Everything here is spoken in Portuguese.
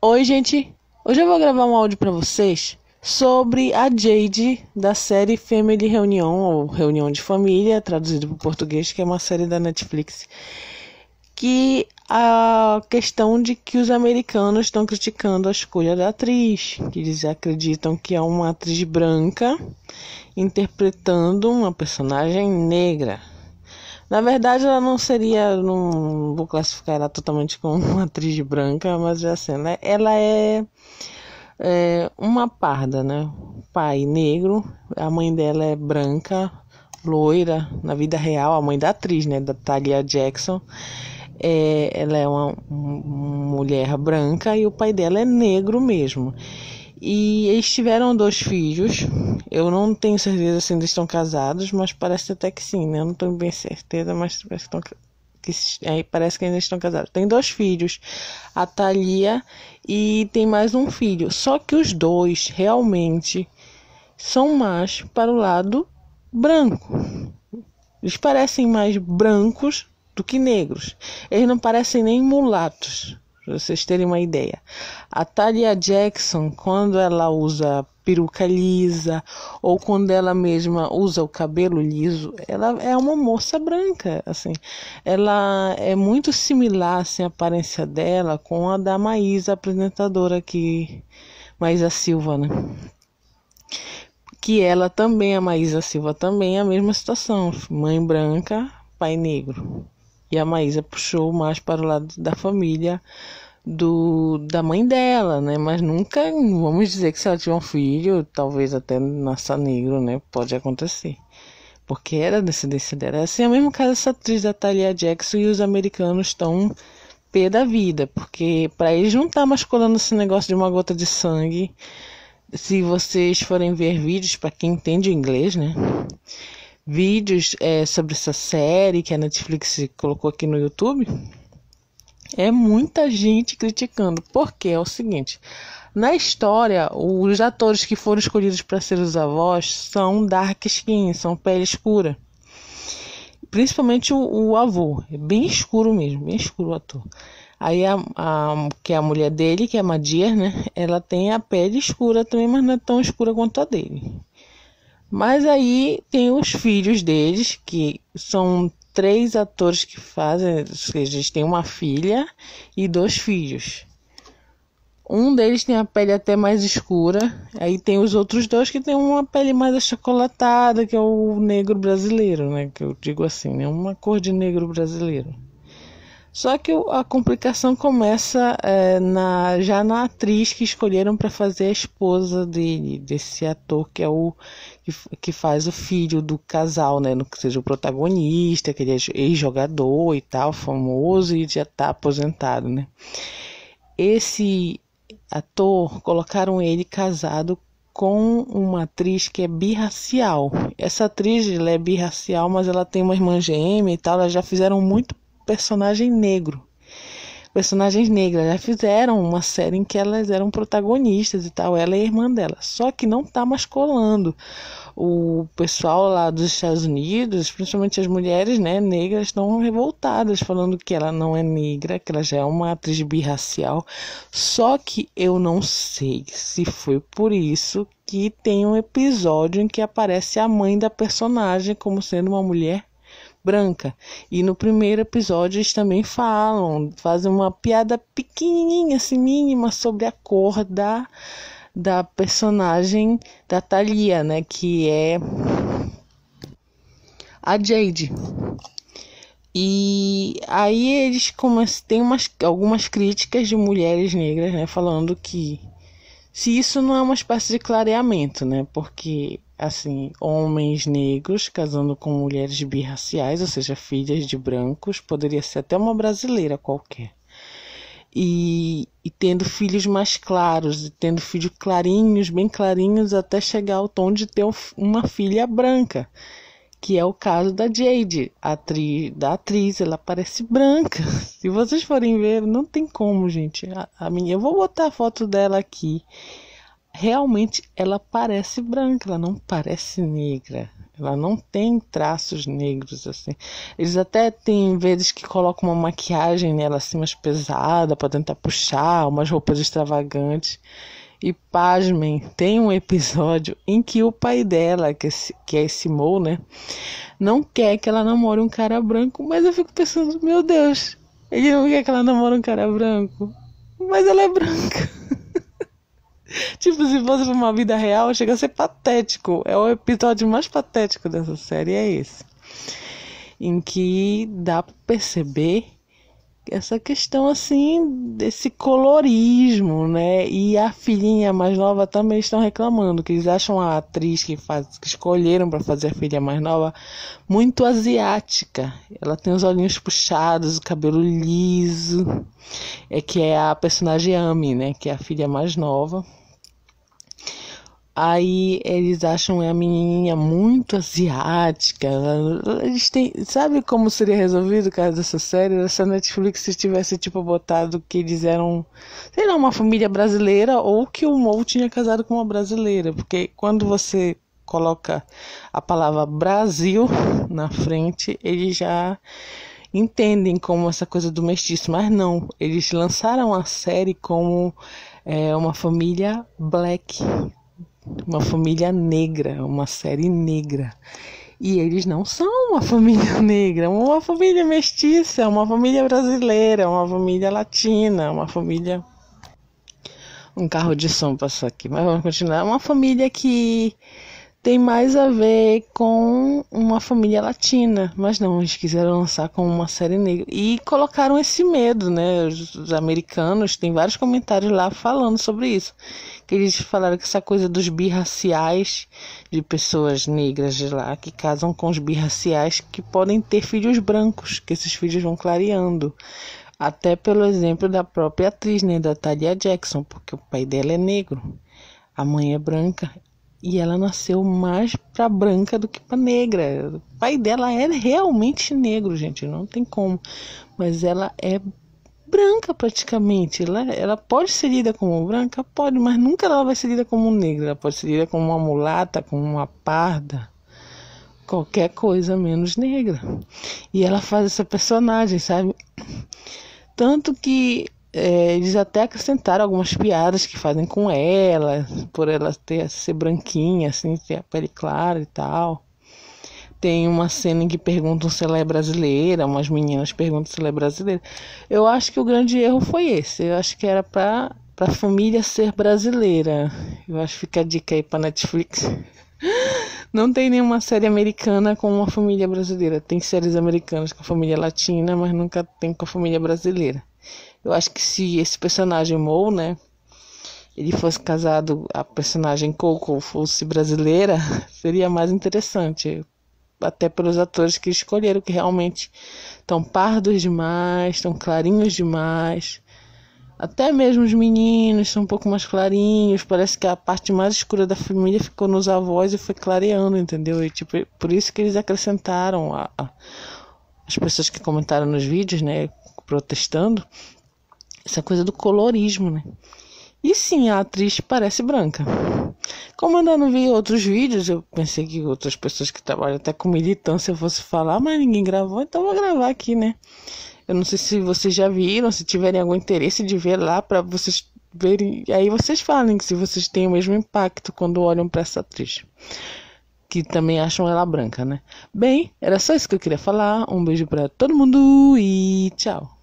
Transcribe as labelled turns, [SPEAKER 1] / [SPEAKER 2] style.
[SPEAKER 1] Oi, gente. Hoje eu vou gravar um áudio para vocês sobre a Jade da série Family Reunion ou Reunião de Família, traduzido para o português, que é uma série da Netflix. Que a questão de que os americanos estão criticando a escolha da atriz, que eles acreditam que é uma atriz branca interpretando uma personagem negra. Na verdade, ela não seria, não vou classificar ela totalmente como uma atriz branca, mas já é assim, né? ela é, é uma parda, né? Pai negro, a mãe dela é branca, loira, na vida real, a mãe da atriz, né? Da Talia Jackson. É, ela é uma, uma mulher branca e o pai dela é negro mesmo. E eles tiveram dois filhos. Eu não tenho certeza se ainda estão casados, mas parece até que sim, né? Eu não tenho bem certeza, mas parece que, estão, que, é, parece que ainda estão casados. Tem dois filhos, a Thalia e tem mais um filho. Só que os dois realmente são mais para o lado branco. Eles parecem mais brancos do que negros. Eles não parecem nem mulatos. Para vocês terem uma ideia. A Talia Jackson, quando ela usa peruca lisa ou quando ela mesma usa o cabelo liso, ela é uma moça branca, assim. Ela é muito similar assim, a aparência dela com a da Maísa, apresentadora aqui, Maísa Silva, né? Que ela também, a Maísa Silva também é a mesma situação, mãe branca, pai negro. E a Maísa puxou mais para o lado da família do da mãe dela, né? Mas nunca vamos dizer que se ela tiver um filho, talvez até nasça negro, né? Pode acontecer. Porque era descendência dela. É assim, a mesma casa essa atriz da Thalia Jackson e os americanos estão pé da vida, porque para eles não tá mais colando esse negócio de uma gota de sangue. Se vocês forem ver vídeos para quem entende inglês, né? vídeos é, sobre essa série que a Netflix colocou aqui no YouTube, é muita gente criticando, porque é o seguinte: na história, os atores que foram escolhidos para ser os avós são dark skin, são pele escura. Principalmente o, o avô, é bem escuro mesmo, bem escuro o ator. Aí a, a, que é a mulher dele, que é a Madir, né? Ela tem a pele escura também, mas não é tão escura quanto a dele. Mas aí tem os filhos deles, que são três atores que fazem, ou seja, eles têm uma filha e dois filhos. Um deles tem a pele até mais escura, aí tem os outros dois que tem uma pele mais achocolatada, que é o negro brasileiro, né? Que eu digo assim, é né? uma cor de negro brasileiro. Só que a complicação começa é, na, já na atriz que escolheram para fazer a esposa dele, desse ator que é o que, que faz o filho do casal, né? No que seja o protagonista, que ele é ex-jogador e tal, famoso e já está aposentado, né? Esse ator colocaram ele casado com uma atriz que é birracial. Essa atriz ela é birracial, mas ela tem uma irmã gêmea e tal. Elas já fizeram muito personagem negro. Personagens negras já fizeram uma série em que elas eram protagonistas e tal, ela e a irmã dela. Só que não tá mais colando. O pessoal lá dos Estados Unidos, principalmente as mulheres né, negras, estão revoltadas, falando que ela não é negra, que ela já é uma atriz birracial. Só que eu não sei se foi por isso que tem um episódio em que aparece a mãe da personagem como sendo uma mulher branca. E no primeiro episódio eles também falam, fazem uma piada pequenininha, assim, mínima sobre a cor da da personagem da Thalia, né, que é a Jade. E aí eles começam, tem umas, algumas críticas de mulheres negras, né, falando que se isso não é uma espécie de clareamento, né, porque assim, homens negros casando com mulheres birraciais, ou seja, filhas de brancos, poderia ser até uma brasileira qualquer. E, e tendo filhos mais claros, e tendo filhos clarinhos, bem clarinhos, até chegar ao tom de ter uma filha branca, que é o caso da Jade, atriz, da atriz, ela parece branca. Se vocês forem ver, não tem como, gente. A, a minha, eu vou botar a foto dela aqui realmente ela parece branca, ela não parece negra. Ela não tem traços negros assim. Eles até têm vezes que colocam uma maquiagem nela assim mais pesada para tentar puxar, umas roupas extravagantes. E pasmem, tem um episódio em que o pai dela, que, é que é esse Mo, né, não quer que ela namore um cara branco, mas eu fico pensando, meu Deus, ele não quer que ela namore um cara branco, mas ela é branca. tipo, se fosse uma vida real, chega a ser patético. É o episódio mais patético dessa série, é esse. Em que dá pra perceber essa questão assim desse colorismo, né? E a filhinha mais nova também estão reclamando que eles acham a atriz que faz que escolheram para fazer a filha mais nova muito asiática. Ela tem os olhinhos puxados, o cabelo liso. É que é a personagem Ami, né, que é a filha mais nova. Aí eles acham a menininha muito asiática. Eles têm, sabe como seria resolvido o caso dessa série? Essa Netflix tivesse tipo botado que eles eram, sei lá, uma família brasileira ou que o Mo tinha casado com uma brasileira, porque quando você coloca a palavra Brasil na frente, eles já entendem como essa coisa do mestiço, mas não, eles lançaram a série como é uma família black, uma família negra, uma série negra. E eles não são uma família negra, é uma família mestiça, é uma família brasileira, é uma família latina, uma família. Um carro de som passou aqui, mas vamos continuar. Uma família que tem mais a ver com uma família latina, mas não, eles quiseram lançar como uma série negra e colocaram esse medo, né? Os, americanos tem vários comentários lá falando sobre isso, que eles falaram que essa coisa dos birraciais, de pessoas negras de lá que casam com os birraciais que podem ter filhos brancos, que esses filhos vão clareando. Até pelo exemplo da própria atriz, né, da Talia Jackson, porque o pai dela é negro a mãe é branca e ela nasceu mais pra branca do que pra negra. O pai dela é realmente negro, gente, não tem como. Mas ela é branca praticamente. Ela, ela pode ser lida como branca? Pode, mas nunca ela vai ser lida como negra. Ela pode ser lida como uma mulata, como uma parda. Qualquer coisa menos negra. E ela faz essa personagem, sabe? Tanto que é, eles até acrescentaram algumas piadas que fazem com ela, por ela ter ser branquinha, assim, ter a pele clara e tal. Tem uma cena em que perguntam se ela é brasileira, umas meninas perguntam se ela é brasileira. Eu acho que o grande erro foi esse. Eu acho que era pra, pra família ser brasileira. Eu acho que fica a dica aí pra Netflix. Não tem nenhuma série americana com uma família brasileira. Tem séries americanas com a família latina, mas nunca tem com a família brasileira. Eu acho que se esse personagem Mo, né, ele fosse casado, a personagem Coco fosse brasileira, seria mais interessante. Até pelos atores que escolheram, que realmente estão pardos demais, estão clarinhos demais. Até mesmo os meninos são um pouco mais clarinhos. Parece que a parte mais escura da família ficou nos avós e foi clareando, entendeu? E tipo, por isso que eles acrescentaram a, a as pessoas que comentaram nos vídeos, né? Protestando, essa coisa do colorismo, né? E sim, a atriz parece branca. Como eu ainda não vi outros vídeos, eu pensei que outras pessoas que trabalham até com militância fosse falar, mas ninguém gravou, então vou gravar aqui, né? Eu não sei se vocês já viram, se tiverem algum interesse de ver lá para vocês verem. E aí vocês falem se vocês têm o mesmo impacto quando olham para essa atriz. Que também acham ela branca, né? Bem, era só isso que eu queria falar. Um beijo para todo mundo e tchau.